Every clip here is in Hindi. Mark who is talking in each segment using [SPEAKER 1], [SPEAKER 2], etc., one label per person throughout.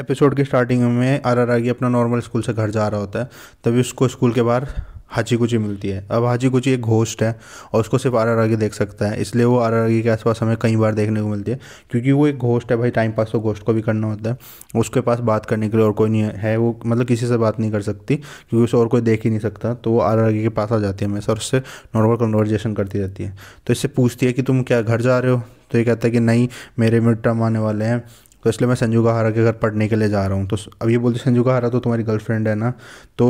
[SPEAKER 1] एपिसोड की स्टार्टिंग में आर आर आगे अपना नॉर्मल स्कूल से घर जा रहा होता है तभी उसको स्कूल के बाहर हाची कुची मिलती है अब हाची कुची एक घोस्ट है और उसको सिर्फ आर आर आगे देख सकता है इसलिए वो आर आर आगे के आसपास हमें कई बार देखने को मिलती है क्योंकि वो एक घोस्ट है भाई टाइम पास तो घोस्ट को भी करना होता है उसके पास बात करने के लिए और कोई नहीं है वो मतलब किसी से बात नहीं कर सकती क्योंकि उसे और कोई देख ही नहीं सकता तो वो आर आर आगे के पास आ जाती है हमेशा और उससे नॉर्मल कन्वर्जेशन करती रहती है तो इससे पूछती है कि तुम क्या घर जा रहे हो तो ये कहता है कि नहीं मेरे मिड टर्म आने वाले हैं तो इसलिए मैं संजू गहारा के घर पढ़ने के लिए जा रहा हूँ तो अब ये बोलते संजू गहारा तो तुम्हारी गर्लफ्रेंड है ना तो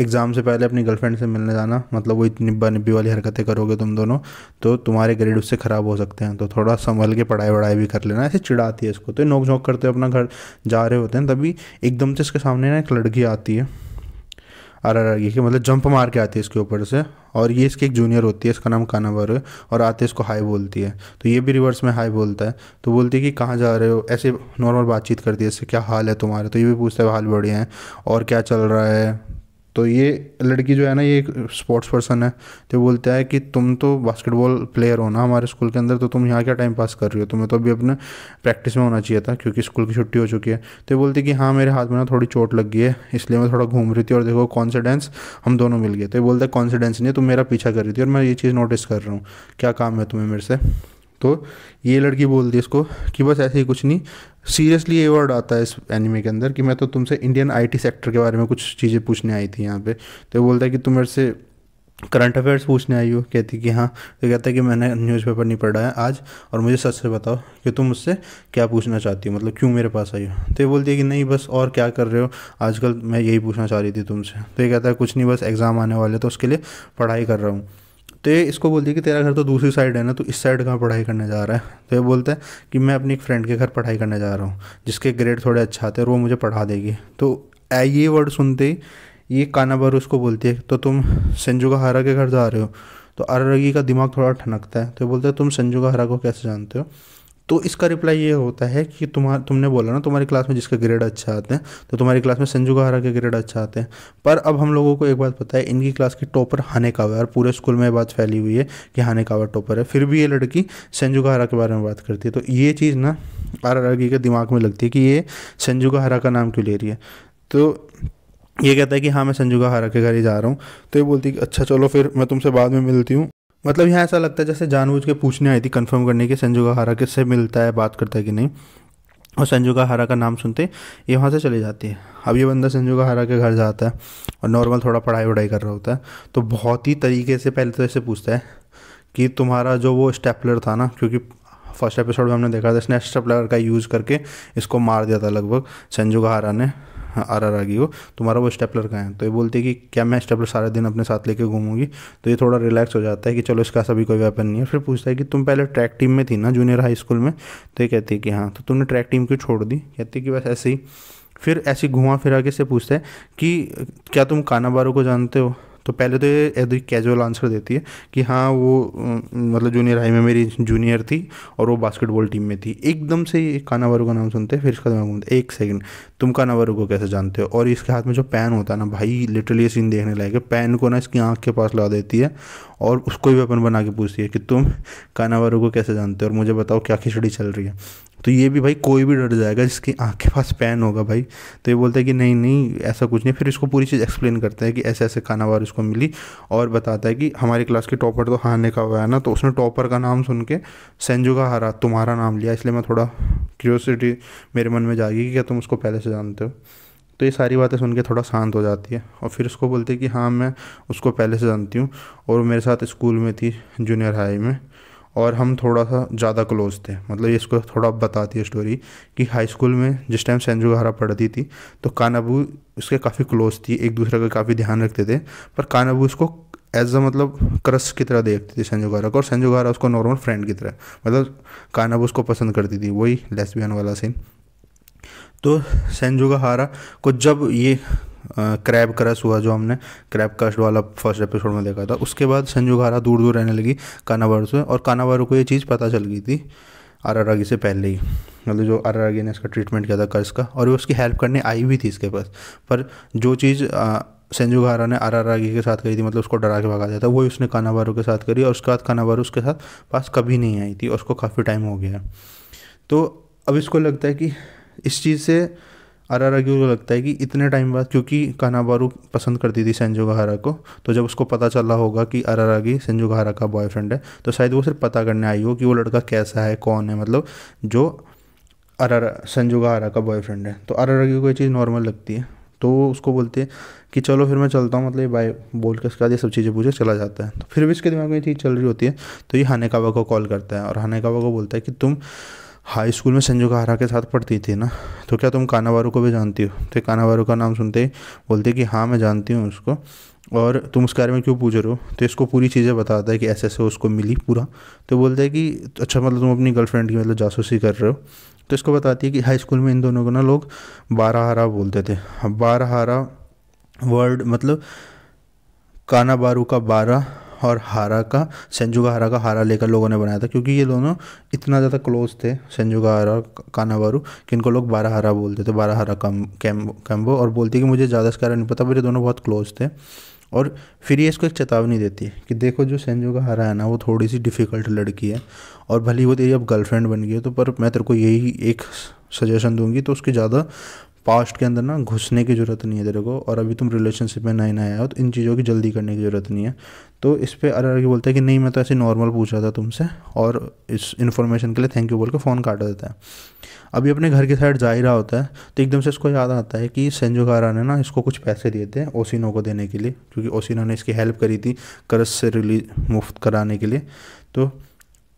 [SPEAKER 1] एग्ज़ाम से पहले अपनी गर्लफ्रेंड से मिलने जाना मतलब वो इतनी निब्बा निब्बी वाली हरकतें करोगे तुम दोनों तो तुम्हारे ग्रेड उससे ख़राब हो सकते हैं तो थोड़ा संभल के पढ़ाई वढ़ाई भी कर लेना ऐसे चिढ़ाती है इसको तो नोक झोंक करते अपना घर जा रहे होते हैं तभी एकदम से इसके सामने ना एक लड़की आती है आर आर आर की मतलब जंप मार के आती है इसके ऊपर से और ये इसकी एक जूनियर होती है इसका नाम कानावर है और आते इसको हाई बोलती है तो ये भी रिवर्स में हाई बोलता है तो बोलती है कि कहाँ जा रहे हो ऐसे नॉर्मल बातचीत करती है इससे क्या हाल है तुम्हारे तो ये भी पूछता है हाल बढ़िया है और क्या चल रहा है तो ये लड़की जो है ना ये एक स्पोर्ट्स पर्सन है तो बोलता है कि तुम तो बास्केटबॉल प्लेयर हो ना हमारे स्कूल के अंदर तो तुम यहाँ क्या टाइम पास कर रही हो तुम्हें तो अभी अपने प्रैक्टिस में होना चाहिए था क्योंकि स्कूल की छुट्टी हो चुकी है तो बोलती कि हाँ मेरे हाथ में ना थोड़ी चोट लग गई है इसलिए मैं थोड़ा घूम रही थी और देखो कॉन्फिडेंस हम दोनों मिल गए तो ये बोलता है कॉन्फिडेंस नहीं तुम मेरा पीछा कर रही थी और मैं ये चीज़ नोटिस कर रहा हूँ क्या काम है तुम्हें मेरे से तो ये लड़की बोलती है इसको कि बस ऐसे ही कुछ नहीं सीरियसली ये वर्ड आता है इस एनिमे के अंदर कि मैं तो तुमसे इंडियन आईटी सेक्टर के बारे में कुछ चीज़ें पूछने आई थी यहाँ पे तो बोलता है कि तुम मेरे से करंट अफेयर्स पूछने आई हो कहती कि हाँ तो कहता है कि मैंने न्यूज़पेपर नहीं पढ़ा है आज और मुझे सच से बताओ कि तुम मुझसे क्या पूछना चाहती हो मतलब क्यों मेरे पास आई हो तो ये बोलती है कि नहीं बस और क्या कर रहे हो आजकल मैं यही पूछना चाह रही थी तुमसे तो ये कहता है कुछ नहीं बस एग्ज़ाम आने वाले तो उसके लिए पढ़ाई कर रहा हूँ तो ये इसको बोलती है कि तेरा घर तो दूसरी साइड है ना तो इस साइड कहाँ पढ़ाई करने जा रहा है तो ये बोलता है कि मैं अपनी एक फ्रेंड के घर पढ़ाई करने जा रहा हूँ जिसके ग्रेड थोड़े अच्छा आते हैं और वो मुझे पढ़ा देगी तो ये वर्ड सुनते ही ये कानाबारू उसको बोलती है तो तुम संजू का हारा के घर जा रहे हो तो आरागी का दिमाग थोड़ा ठनकता है तो बोलता है तुम संजू का हारा को कैसे जानते हो तो इसका रिप्लाई ये होता है कि तुम्हारा तुमने बोला ना तुम्हारी क्लास में जिसका ग्रेड अच्छा आते हैं तो तुम्हारी क्लास में संजू गहरा के ग्रेड अच्छा आते हैं पर अब हम लोगों को एक बात पता है इनकी क्लास की टॉपर हाने कावा और पूरे स्कूल में बात फैली हुई है कि हाने कावा टॉपर है फिर भी ये लड़की संजू गहरा के बारे में बात करती है तो ये चीज़ ना आर आर के दिमाग में लगती है कि ये संजू हरा का नाम क्यों ले रही है तो ये कहता है कि हाँ मैं संजू हरा के घर ही जा रहा हूँ तो ये बोलती है कि अच्छा चलो फिर मैं तुमसे बाद में मिलती हूँ मतलब यहाँ ऐसा लगता है जैसे जानबूझ के पूछने आई थी कंफर्म करने के संजू हारा किससे मिलता है बात करता है कि नहीं और संजू हारा का नाम सुनते ये वहाँ से चली जाती है अब ये बंदा संजू हारा के घर जाता है और नॉर्मल थोड़ा पढ़ाई वढ़ाई कर रहा होता है तो बहुत ही तरीके से पहले तो ऐसे पूछता है कि तुम्हारा जो वो स्टेपलर था ना क्योंकि फर्स्ट एपिसोड में हमने देखा था स्नैच स्टेपलर का यूज़ करके इसको मार दिया था लगभग संजू हारा ने आर हाँ, आर आगी वो तुम्हारा वो स्टेपलर का है तो ये बोलती है कि क्या मैं स्टेपलर सारे दिन अपने साथ लेके घूमूंगी तो ये थोड़ा रिलैक्स हो जाता है कि चलो इसका सभी कोई वेपन नहीं है फिर पूछता है कि तुम पहले ट्रैक टीम में थी ना जूनियर हाई स्कूल में तो ये कहती है कि हाँ तो तुमने ट्रैक टीम क्यों छोड़ दी कहती है कि बस ऐसे ही फिर ऐसी घुमा फिरा के से पूछता है कि क्या तुम कानाबारू को जानते हो तो पहले तो ये एद कैजुअल आंसर देती है कि हाँ वो मतलब जूनियर हाई में मेरी जूनियर थी और वो बास्केटबॉल टीम में थी एकदम से ये कानावारू का नाम सुनते हैं फिर इसका दिमाग घूमते एक सेकंड तुम कानावारू को कैसे जानते हो और इसके हाथ में जो पैन होता है ना भाई लिटरली सीन देखने लायक है पैन को ना इसकी आँख के पास लगा देती है और उसको भी अपन बना के पूछती है कि तुम कानावरों को कैसे जानते हो और मुझे बताओ क्या खिचड़ी चल रही है तो ये भी भाई कोई भी डर जाएगा जिसकी आँख के पास पैन होगा भाई तो ये बोलता है कि नहीं नहीं ऐसा कुछ नहीं फिर इसको पूरी चीज़ एक्सप्लेन करता है कि ऐसे ऐसे कानावार इसको मिली और बताता है कि हमारी क्लास के टॉपर तो हारने का हुआ है ना तो उसने टॉपर का नाम सुन के संजू का हारा तुम्हारा नाम लिया इसलिए मैं थोड़ा क्यूरियोसिटी मेरे मन में जागी कि क्या तुम उसको पहले से जानते हो तो ये सारी बातें सुन के थोड़ा शांत हो जाती है और फिर उसको बोलते हैं कि हाँ मैं उसको पहले से जानती हूँ और मेरे साथ स्कूल में थी जूनियर हाई में और हम थोड़ा सा ज़्यादा क्लोज थे मतलब ये इसको थोड़ा बताती है स्टोरी कि हाई स्कूल में जिस टाइम सेंजुगारा पढ़ती थी तो कानाबू उसके काफ़ी क्लोज थी एक दूसरे का काफ़ी ध्यान रखते थे पर कानाबू उसको एज अ मतलब क्रश की तरह देखती थी संजुगारा को और संजुगारा उसको नॉर्मल फ्रेंड की तरह मतलब कानाबू उसको पसंद करती थी वही लेसबियन वाला सीन तो हारा को जब ये क्रैब क्रश हुआ जो हमने क्रैब क्रश वाला फर्स्ट एपिसोड में देखा था उसके बाद संजुघारा दूर दूर रहने लगी कानावारू से और कानावारू को ये चीज़ पता चल गई थी आरारागी से पहले ही मतलब जो आरारागी ने इसका ट्रीटमेंट किया था कर्ज का और वो उसकी हेल्प करने आई भी थी इसके पास पर जो चीज़ संजुघारा ने आरारागी के साथ करी थी मतलब उसको डरा के भगा दिया था वही उसने कानावारू के साथ करी और उसके बाद कानावारू उसके साथ पास कभी नहीं आई थी और उसको काफ़ी टाइम हो गया तो अब इसको लगता है कि इस चीज़ से अरारा क्यों को लगता है कि इतने टाइम बाद क्योंकि कानाबारू पसंद करती थी गहारा को तो जब उसको पता चला होगा कि अरारा की संजू गहारा का बॉयफ्रेंड है तो शायद वो सिर्फ पता करने आई हो कि वो लड़का कैसा है कौन है मतलब जो अरारा संजू गहारा का बॉयफ्रेंड है तो अरारा की को ये चीज़ नॉर्मल लगती है तो उसको बोलते हैं कि चलो फिर मैं चलता हूँ मतलब ये बाय बोल के उसके बाद ये सब चीज़ें पूछे चला जाता है तो फिर भी इसके दिमाग में ये चीज़ चल रही होती है तो ये हानिकावा को कॉल करता है और हानेकावा को बोलता है कि तुम हाई स्कूल में संजू कहारा के साथ पढ़ती थी ना तो क्या तुम कानावारू को भी जानती हो तो कानावारू का नाम सुनते ही बोलते कि हाँ मैं जानती हूँ उसको और तुम उस बारे में क्यों पूछ रहे हो तो इसको पूरी चीज़ें बताता है कि ऐसे ऐसे उसको मिली पूरा तो बोलता है कि अच्छा मतलब तुम अपनी गर्लफ्रेंड की मतलब जासूसी कर रहे हो तो इसको बताती है कि हाई स्कूल में इन दोनों को ना लोग बारह हरा बोलते थे बारह हरा वर्ड मतलब काना बारू का बारह और हारा का संजुगा हारा का हारा लेकर लोगों ने बनाया था क्योंकि ये दोनों इतना ज़्यादा क्लोज थे संजुगा हारा कानावारू कि इनको लोग बारह हारा बोलते थे बारह हारा कम कैम्बो कैम्बो और बोलते कि मुझे ज़्यादा इसका नहीं पता पर ये दोनों बहुत क्लोज थे और फिर ये इसको एक चेतावनी देती है कि देखो जो सेंजो का हारा है ना वो थोड़ी सी डिफ़िकल्ट लड़की है और भली वो तेरी अब गर्लफ्रेंड बन गई है तो पर मैं तेरे को यही एक सजेशन दूंगी तो उसके ज़्यादा पास्ट के अंदर ना घुसने की ज़रूरत नहीं है तेरे को और अभी तुम रिलेशनशिप में नए नए आए हो तो इन चीज़ों की जल्दी करने की ज़रूरत नहीं है तो इस पर अरे आगे बोलता है कि नहीं मैं तो ऐसे नॉर्मल पूछ रहा था तुमसे और इस इन्फॉर्मेशन के लिए थैंक यू बोल के फ़ोन काट देता है अभी अपने घर के साइड जा ही रहा होता है तो एकदम से इसको याद आता है कि सेंजोकारा ने ना इसको कुछ पैसे दिए थे ओसिनो को देने के लिए क्योंकि ओसिनो ने इसकी हेल्प करी थी कर्ज से रिलीज मुफ्त कराने के लिए तो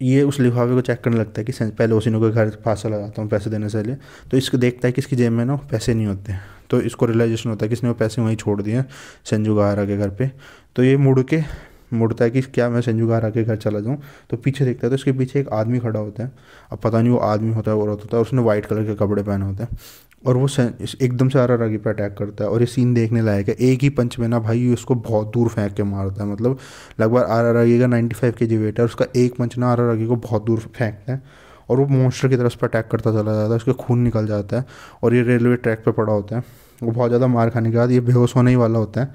[SPEAKER 1] ये उस लिफाफे को चेक करने लगता है कि पहले उसी को घर फांसा लगाता हूँ पैसे देने से लिए तो इसको देखता है कि इसकी जेब में ना पैसे नहीं होते तो इसको रियलाइजेशन होता है कि इसने वो पैसे वहीं छोड़ दिए संजू गारा के घर पर तो ये मुड़ के मुड़ता है कि क्या मैं संजू गारा के घर चला जाऊँ तो पीछे देखता है तो इसके पीछे एक आदमी खड़ा होता है अब पता नहीं वो आदमी होता है औरत होता है उसने वाइट कलर के कपड़े पहने होते हैं और वो एकदम से आरा रागी पर अटैक करता है और ये सीन देखने लायक है एक ही पंच में ना भाई उसको बहुत दूर फेंक के मारता है मतलब लगभग आरा रागी का 95 फाइव के जी वेट है उसका एक पंच ना आरा रागी को बहुत दूर फेंकता है और वो मोस्टर की तरफ पर अटैक करता चला जाता है उसका खून निकल जाता है और ये रेलवे ट्रैक पर पड़ा होता है वो बहुत ज़्यादा मार खाने के बाद ये बेहोश होने ही वाला होता है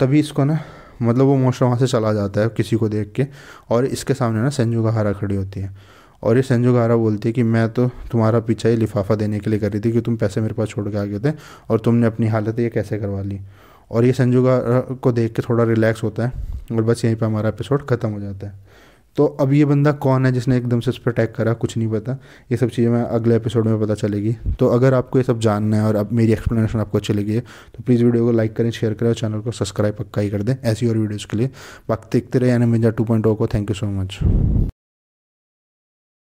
[SPEAKER 1] तभी इसको ना मतलब वो मोस्टर वहाँ से चला जाता है किसी को देख के और इसके सामने ना संजू का हारा खड़ी होती है और ये संजू गारा बोलती है कि मैं तो तुम्हारा पीछा ही लिफाफा देने के लिए कर रही थी कि तुम पैसे मेरे पास छोड़ के आ गए थे और तुमने अपनी हालत ये कैसे करवा ली और ये संजू गारा को देख के थोड़ा रिलैक्स होता है और बस यहीं पर हमारा एपिसोड ख़त्म हो जाता है तो अब ये बंदा कौन है जिसने एकदम से उस पर अटैक करा कुछ नहीं पता ये सब चीज़ें मैं अगले एपिसोड में पता चलेगी तो अगर आपको ये सब जानना है और अब मेरी एक्सप्लेनेशन आपको अच्छी लगी है तो प्लीज़ वीडियो को लाइक करें शेयर करें और चैनल को सब्सक्राइब पक्का ही कर दें ऐसी और वीडियोज़ के लिए बाकी देखते रहे इंजा टू पॉइंट को थैंक यू सो मच